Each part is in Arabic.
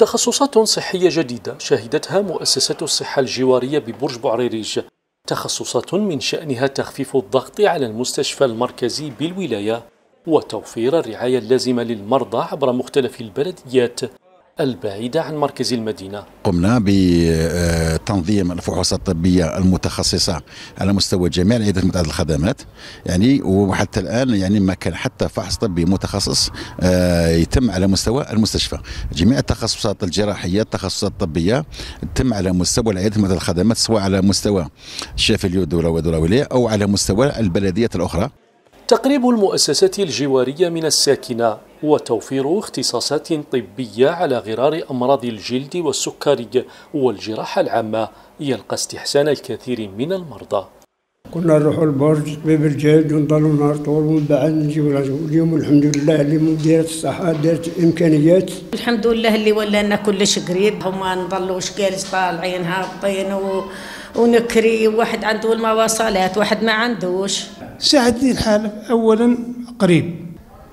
تخصصات صحية جديدة شهدتها مؤسسة الصحة الجوارية ببرج بوعريريج تخصصات من شأنها تخفيف الضغط على المستشفى المركزي بالولاية وتوفير الرعاية اللازمة للمرضى عبر مختلف البلديات البعيدة عن مركز المدينة قمنا بتنظيم الفحوصات الطبية المتخصصة على مستوى جميع العيادات متعددة الخدمات يعني وحتى الآن يعني ما كان حتى فحص طبي متخصص آه، يتم على مستوى المستشفى جميع التخصصات الجراحية التخصصات الطبية تتم على مستوى العيادة متعددة الخدمات سواء على مستوى شافليو دولة ودولة ولية أو على مستوى البلديات الأخرى تقريب المؤسسات الجوارية من الساكنة هو توفير اختصاصات طبية على غرار أمراض الجلد والسكري والجراحة العامة يلقى استحسان الكثير من المرضى كنا نروحوا البرج طبيب الجلد ونضلوا نهار طول ومن بعد نجيو اليوم الحمد لله اللي مديرة الصحة دارت الإمكانيات الحمد لله اللي لنا كلش قريب هما نضلوا جالس طالعين هابطين و... ونكري واحد عنده المواصلات واحد ما عندوش ساعدني الحال أولا قريب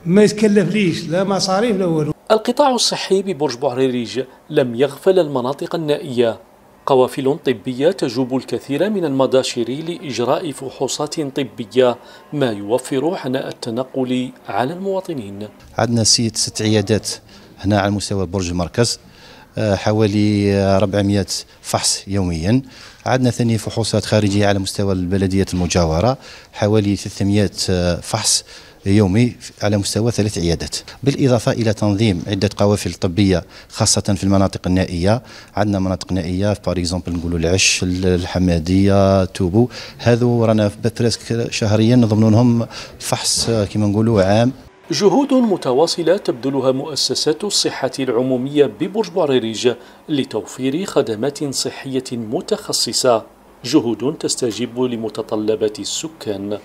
ما يتكلف ليش لا مصاريف لا والو القطاع الصحي ببرج بوعريريج لم يغفل المناطق النائية قوافل طبية تجوب الكثير من المداشر لإجراء فحوصات طبية ما يوفر حناء التنقل على المواطنين عندنا سيت ست عيادات هنا على مستوى برج المركز آه، حوالي 400 فحص يوميا عندنا ثاني فحوصات خارجية على مستوى البلدية المجاورة حوالي 300 آه، فحص يومي على مستوى ثلاث عيادات بالإضافة إلى تنظيم عدة قوافل طبية خاصة في المناطق النائية عندنا مناطق نائية في اكزومبل نقولوا العش الحمادية توبو هذو رانا بترسك شهريا نضمن لهم فحص كما نقولوا عام جهود متواصلة تبذلها مؤسسات الصحة العمومية ببرج باريريج لتوفير خدمات صحية متخصصة جهود تستجيب لمتطلبات السكان